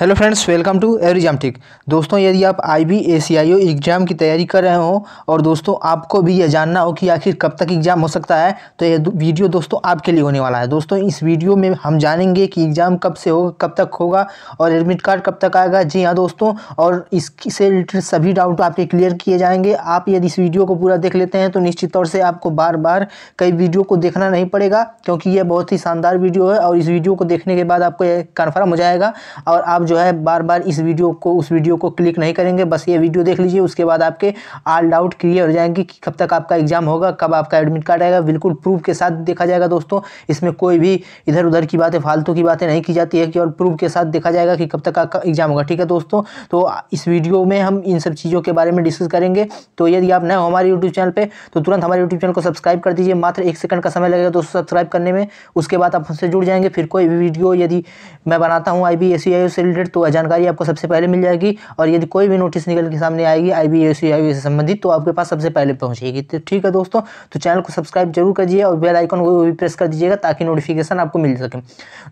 hello friends welcome to एवरीजाम टिक दोस्तों यदि आप आई बी ए सी आई ओ एग्ज़ाम की तैयारी कर रहे हो और दोस्तों आपको भी यह जानना हो कि आखिर कब तक एग्ज़ाम हो सकता है तो यह वीडियो दोस्तों आपके लिए होने वाला है दोस्तों इस वीडियो में हम जानेंगे कि एग्ज़ाम कब से होगा कब तक होगा और एडमिट कार्ड कब तक आएगा जी हाँ दोस्तों और इससे रिलेटेड सभी डाउट आपके क्लियर किए जाएंगे आप यदि इस वीडियो को पूरा देख लेते हैं तो निश्चित तौर से आपको बार बार कई वीडियो को देखना नहीं पड़ेगा क्योंकि यह बहुत ही शानदार वीडियो है और इस वीडियो को देखने के बाद आपको यह कन्फर्म हो जाएगा और आप जो है बार बार इस वीडियो को उस वीडियो को क्लिक नहीं करेंगे बस ये वीडियो देख लीजिए उसके बाद आपके आल डाउट क्लियर हो जाएंगे कि कब तक आपका एग्जाम होगा कब आपका एडमिट कार्ड आएगा बिल्कुल प्रूफ के साथ देखा जाएगा दोस्तों इसमें कोई भी इधर उधर की बातें फालतू की बातें नहीं की जाती है केवल प्रूफ के साथ देखा जाएगा कि कब तक आपका एग्जाम होगा ठीक है दोस्तों तो इस वीडियो में हम इन सब चीज़ों के बारे में डिस्कस करेंगे तो यदि आप नए हो हमारे यूट्यूब चैनल पर तो तुरंत हमारे यूट्यूब चैनल को सब्सक्राइब कर दीजिए मात्र एक सेकंड का समय लगेगा दोस्तों सब्सक्राइब करने में उसके बाद आप हमसे जुड़ जाएंगे फिर कोई भी वीडियो यदि मैं बनाता हूँ आई बी से रिलेटेड रिलेटेड तो जानकारी आपको सबसे पहले मिल जाएगी और यदि कोई भी नोटिस निकल के सामने आएगी आई बी से संबंधित तो आपके पास सबसे पहले पहुंचेगी तो ठीक है दोस्तों तो चैनल को सब्सक्राइब जरूर कर दीजिए और बेल आइकन को भी प्रेस कर दीजिएगा ताकि नोटिफिकेशन आपको मिल सके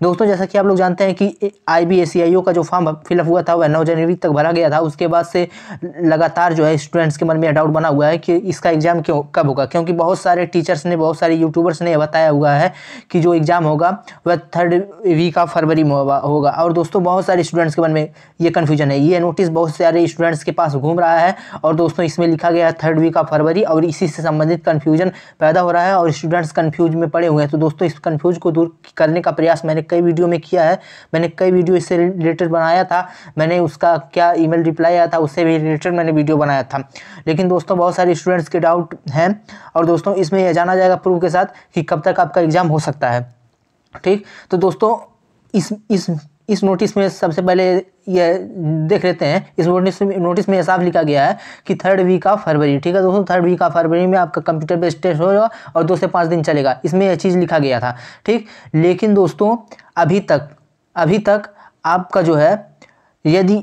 दोस्तों जैसा कि आप लोग जानते हैं कि आई बी का जो फॉर्म फिलअप हुआ था वह नौ जनवरी तक भरा गया था उसके बाद से लगातार जो है स्टूडेंट्स के मन में डाउट बना हुआ है कि इसका एग्ज़ाम क्यों कब होगा क्योंकि बहुत सारे टीचर्स ने बहुत सारे यूट्यूबर्स ने बताया हुआ है कि जो एग्ज़ाम होगा वह थर्ड वीक ऑफ फरवरी में होगा और दोस्तों बहुत सारे स्टूडेंट्स के मन में ये कन्फ्यूजन है ये नोटिस बहुत सारे स्टूडेंट्स के पास घूम रहा है और दोस्तों इसमें लिखा गया है थर्ड वीक ऑफ फरवरी और इसी से संबंधित कन्फ्यूजन पैदा हो रहा है और स्टूडेंट्स कन्फ्यूज में पड़े हुए हैं तो दोस्तों इस कन्फ्यूज को दूर करने का प्रयास मैंने कई वीडियो में किया है मैंने कई वीडियो इससे रिलेटेड बनाया था मैंने उसका क्या ई रिप्लाई आया था उससे भी रिलेटेड मैंने वीडियो बनाया था लेकिन दोस्तों बहुत सारे स्टूडेंट्स के डाउट हैं और दोस्तों इसमें यह जाना जाएगा प्रूफ के साथ कि कब तक आपका एग्ज़ाम हो सकता है ठीक तो दोस्तों इस इस इस नोटिस में सबसे पहले ये देख लेते हैं इस नोटिस में नोटिस में साफ लिखा गया है कि थर्ड वीक ऑफ फरवरी ठीक है दोस्तों थर्ड वीक ऑफ फरवरी में आपका कंप्यूटर बेस्ड टेस्ट होगा और दो से पाँच दिन चलेगा इसमें यह चीज़ लिखा गया था ठीक लेकिन दोस्तों अभी तक अभी तक आपका जो है यदि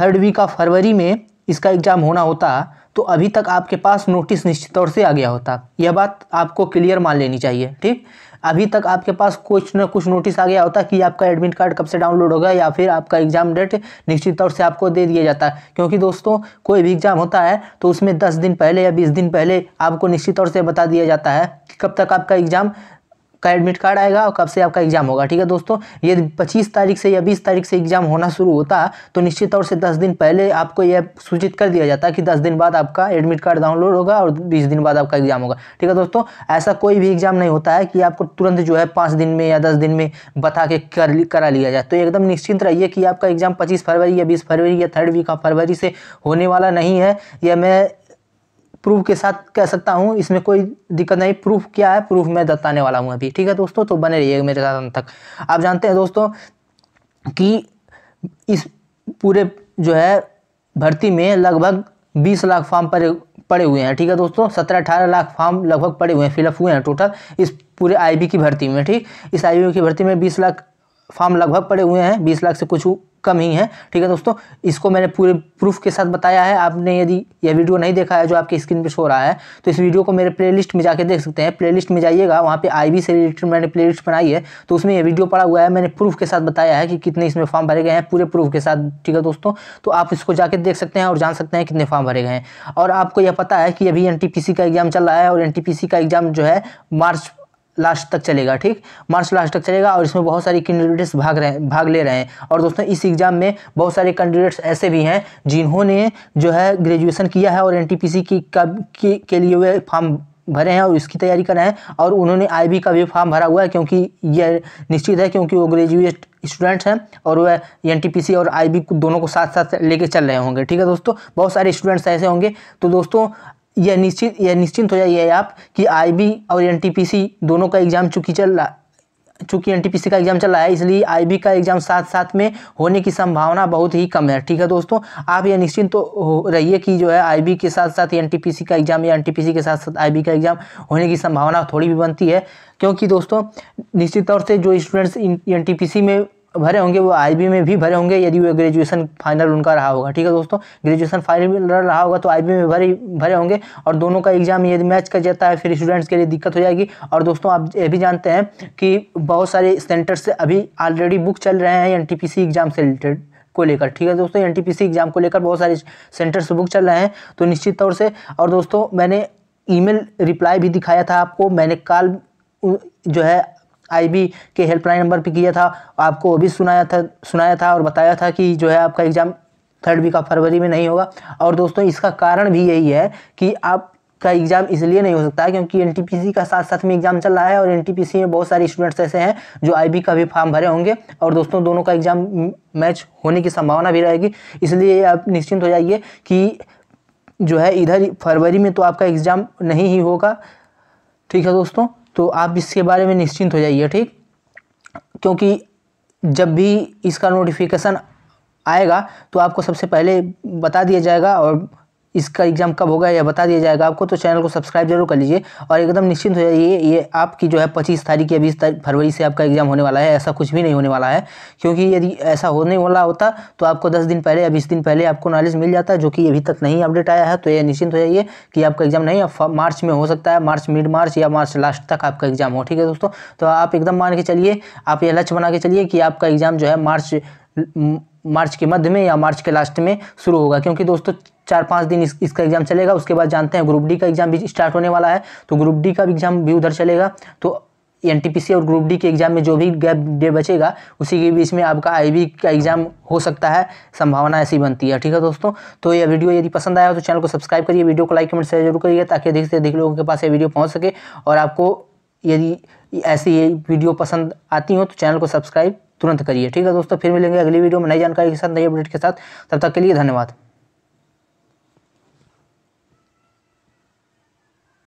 थर्ड वीक ऑफ फरवरी में इसका एग्ज़ाम होना होता तो अभी तक आपके पास नोटिस निश्चित तौर से आ गया होता यह बात आपको क्लियर मान लेनी चाहिए ठीक अभी तक आपके पास कुछ ना कुछ नोटिस आ गया होता कि आपका एडमिट कार्ड कब से डाउनलोड होगा या फिर आपका एग्ज़ाम डेट निश्चित तौर से आपको दे दिया जाता है क्योंकि दोस्तों कोई भी एग्ज़ाम होता है तो उसमें दस दिन पहले या बीस दिन पहले आपको निश्चित तौर से बता दिया जाता है कि कब तक आपका एग्ज़ाम का एडमिट कार्ड आएगा और कब से आपका एग्जाम होगा ठीक है दोस्तों ये 25 तारीख से या 20 तारीख से एग्जाम होना शुरू होता तो निश्चित तौर से 10 दिन पहले आपको यह सूचित कर दिया जाता कि 10 दिन बाद आपका एडमिट कार्ड डाउनलोड होगा और 20 दिन बाद आपका एग्जाम होगा ठीक है दोस्तों ऐसा कोई भी एग्जाम नहीं होता है कि आपको तुरंत जो है पाँच दिन में या दस दिन में बता के कर करा लिया जाए तो एकदम निश्चिंत रहिए कि आपका एग्जाम पच्चीस फरवरी या बीस फरवरी या थर्ड वीक ऑफ फरवरी से होने वाला नहीं है यह मैं प्रूफ के साथ कह सकता हूँ इसमें कोई दिक्कत नहीं प्रूफ क्या है प्रूफ मैं बताने वाला हूँ अभी ठीक है दोस्तों तो बने रहिए मेरे साथ अंत तक आप जानते हैं दोस्तों कि इस पूरे जो है भर्ती में लगभग बीस लाख फार्म पर पड़े हुए हैं ठीक है दोस्तों सत्रह अठारह लाख फार्म लगभग पड़े हुए हैं फिलअप हुए हैं टोटल इस पूरे आई की भर्ती में ठीक इस आई की भर्ती में बीस लाख फार्म लगभग पड़े हुए हैं बीस लाख से कुछ कम ही है ठीक है दोस्तों इसको मैंने पूरे प्रूफ के साथ बताया है आपने यदि यह वीडियो नहीं देखा है जो आपकी स्क्रीन पर शो रहा है तो इस वीडियो को मेरे प्लेलिस्ट में जाके देख सकते हैं प्लेलिस्ट में जाइएगा वहाँ पे आईबी से रिलेटेड मैंने प्लेलिस्ट बनाई है तो उसमें यह वीडियो पड़ा हुआ है मैंने प्रूफ के साथ बताया है कि कितने इसमें फॉर्म भरे गए हैं पूरे प्रूफ के साथ ठीक है दोस्तों तो आप इसको जाके देख सकते हैं और जान सकते हैं कितने फॉर्म भरे गए हैं और आपको यह पता है कि अभी एन का एग्जाम चल रहा है और एन का एग्जाम जो है मार्च लास्ट तक चलेगा ठीक मार्च लास्ट तक चलेगा और इसमें बहुत सारी कैंडिडेट्स भाग रहे भाग ले रहे हैं और दोस्तों इस एग्ज़ाम में बहुत सारे कैंडिडेट्स ऐसे भी हैं जिन्होंने जो है ग्रेजुएसन किया है और एन की कब के, के लिए वे फॉर्म भरे हैं और इसकी तैयारी कर रहे हैं और उन्होंने बी का भी फॉर्म भरा हुआ है क्योंकि यह निश्चित है क्योंकि वो ग्रेजुएट स्टूडेंट्स हैं और वह सी और बी दोनों को साथ साथ लेके चल रहे होंगे ठीक है दोस्तों बहुत सारे स्टूडेंट्स ऐसे होंगे तो दोस्तों यह निश्चित यह निश्चिंत हो जाइए आप कि आईबी और एनटीपीसी दोनों का एग्ज़ाम चूँकि चल रहा चूँकि एन का एग्ज़ाम चल रहा है इसलिए आईबी का एग्ज़ाम साथ साथ में होने की संभावना बहुत ही कम है ठीक है दोस्तों आप यह निश्चिंत तो रहिए कि जो है आईबी के साथ साथ एन का एग्ज़ाम या एन के साथ साथ आईबी का एग्ज़ाम होने की संभावना थोड़ी भी बनती है क्योंकि दोस्तों निश्चित तौर से जो स्टूडेंट्स एन में भरे होंगे वो आईबी में भी भरे होंगे यदि वो ग्रेजुएशन फाइनल उनका रहा होगा ठीक है दोस्तों ग्रेजुएशन फाइनल रहा होगा तो आईबी में भरे भरे होंगे और दोनों का एग्जाम यदि मैच कर जाता है फिर स्टूडेंट्स के लिए दिक्कत हो जाएगी और दोस्तों आप ये भी जानते हैं कि बहुत सारे सेंटर से अभी ऑलरेडी बुक चल रहे हैं एन एग्जाम से रिलेटेड को लेकर ठीक है दोस्तों एन एग्जाम को लेकर बहुत सारे सेंटर से बुक चल रहे हैं तो निश्चित तौर से और दोस्तों मैंने ईमेल रिप्लाई भी दिखाया था आपको मैंने कॉल जो है आईबी के हेल्पलाइन नंबर पे किया था आपको वो भी सुनाया था सुनाया था और बताया था कि जो है आपका exam third week of February में नहीं होगा और दोस्तों इसका कारण भी यही है कि आप का एग्ज़ाम इसलिए नहीं हो सकता है क्योंकि एन का साथ साथ में एग्ज़ाम चल रहा है और एन में बहुत सारे स्टूडेंट्स ऐसे हैं जो आई का भी फॉर्म भरे होंगे और दोस्तों दोनों का एग्ज़ाम मैच होने की संभावना भी रहेगी इसलिए आप निश्चिंत हो जाइए कि जो है इधर फरवरी में तो आपका एग्ज़ाम नहीं ही होगा ठीक है दोस्तों तो आप इसके बारे में निश्चिंत हो जाइए ठीक क्योंकि जब भी इसका नोटिफिकेशन आएगा तो आपको सबसे पहले बता दिया जाएगा और इसका एग्जाम कब होगा यह बता दिया जाएगा आपको तो चैनल को सब्सक्राइब जरूर कर लीजिए और एकदम निश्चिंत हो जाइए ये आपकी जो है पच्चीस तारीख या बीस फरवरी से आपका एग्जाम होने वाला है ऐसा कुछ भी नहीं होने वाला है क्योंकि यदि ऐसा होने वाला होता तो आपको दस दिन पहले या बीस दिन पहले आपको नॉलेज मिल जाता जो कि अभी तक नहीं अपडेट आया है तो यह निश्चिंत हो जाइए कि आपका एग्जाम नहीं मार्च में हो सकता है मार्च मिड मार्च या मार्च लास्ट तक आपका एग्जाम हो ठीक है दोस्तों तो आप एकदम मान के चलिए आप यह लक्ष्य बना के चलिए कि आपका एग्जाम जो है मार्च मार्च के मध्य में या मार्च के लास्ट में शुरू होगा क्योंकि दोस्तों चार पाँच दिन इस, इसका एग्जाम चलेगा उसके बाद जानते हैं ग्रुप डी का एग्जाम भी स्टार्ट होने वाला है तो ग्रुप डी का भी एग्जाम भी उधर चलेगा तो एन और ग्रुप डी के एग्जाम में जो भी गैप डे बचेगा उसी के बीच में आपका आई का एग्जाम हो सकता है संभावना ऐसी बनती है ठीक है दोस्तों तो यह वीडियो यदि पसंद आया हो तो चैनल को सब्सक्राइब करिए वीडियो को लाइक कमेंट शेयर जरूर करिए ताकि अधिक से अधिक लोगों के पास ये वीडियो पहुँच सके और आपको यदि ऐसी वीडियो पसंद आती हो तो चैनल को सब्सक्राइब तुरंत करिए ठीक है दोस्तों फिर मिलेंगे अगली वीडियो में नई जानकारी के साथ नई अपडेट के साथ तब तक के लिए धन्यवाद